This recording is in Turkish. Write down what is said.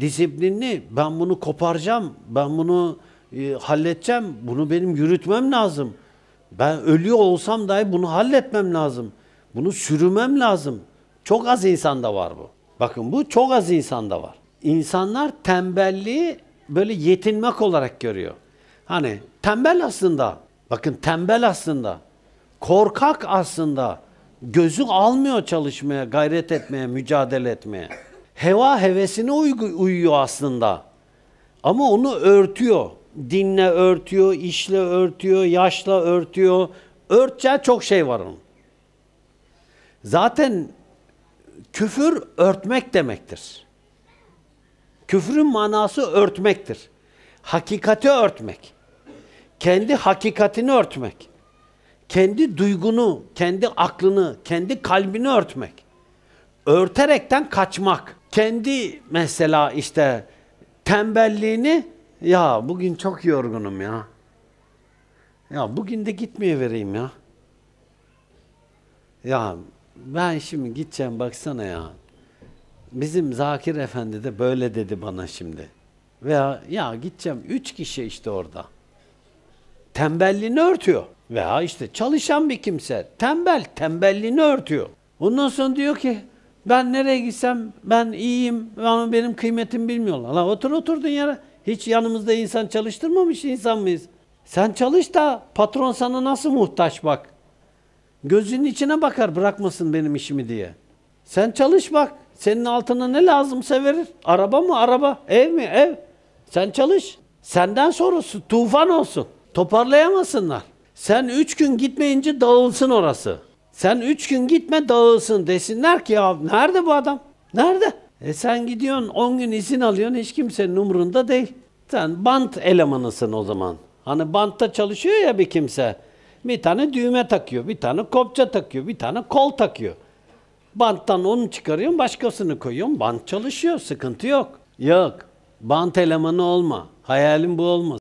disiplinli. Ben bunu koparacağım. Ben bunu e, halledeceğim. Bunu benim yürütmem lazım. Ben ölüyor olsam dahi bunu halletmem lazım. Bunu sürümem lazım. Çok az insanda var bu. Bakın bu çok az insanda var. İnsanlar tembelliği böyle yetinmek olarak görüyor. Hani tembel aslında. Bakın tembel aslında. Korkak aslında. Gözü almıyor çalışmaya, gayret etmeye, mücadele etmeye heva hevesine uyuyor aslında. Ama onu örtüyor. Dinle örtüyor, işle örtüyor, yaşla örtüyor. Örteceği çok şey var onun. Zaten küfür örtmek demektir. Küfrün manası örtmektir. Hakikati örtmek. Kendi hakikatini örtmek. Kendi duygunu, kendi aklını, kendi kalbini örtmek. Örterekten kaçmak kendi mesela işte tembelliğini ya bugün çok yorgunum ya. Ya bugün de gitmeye vereyim ya. Ya ben şimdi gideceğim baksana ya. Bizim Zakir Efendi de böyle dedi bana şimdi. Veya ya gideceğim üç kişi işte orada. Tembelliğini örtüyor. Veya işte çalışan bir kimse tembel tembelliğini örtüyor. Ondan sonra diyor ki ben nereye gitsem ben iyiyim ama benim kıymetim bilmiyorlar. La otur oturdun yere. Hiç yanımızda insan çalıştırmamış insan mıyız? Sen çalış da patron sana nasıl muhtaç bak. Gözünün içine bakar bırakmasın benim işimi diye. Sen çalış bak. Senin altına ne lazımsa verir. Araba mı araba, ev mi ev. Sen çalış. Senden sonrası tufan olsun. Toparlayamasınlar. Sen üç gün gitmeyince dağılsın orası. Sen üç gün gitme dağılsın desinler ki ya nerede bu adam? Nerede? E sen gidiyorsun on gün izin alıyorsun hiç kimsenin umrunda değil. Sen bant elemanısın o zaman. Hani bantta çalışıyor ya bir kimse. Bir tane düğme takıyor, bir tane kopça takıyor, bir tane kol takıyor. Banttan onu çıkarıyorsun, başkasını koyuyorsun. Bant çalışıyor, sıkıntı yok. Yok, bant elemanı olma. Hayalim bu olmasın.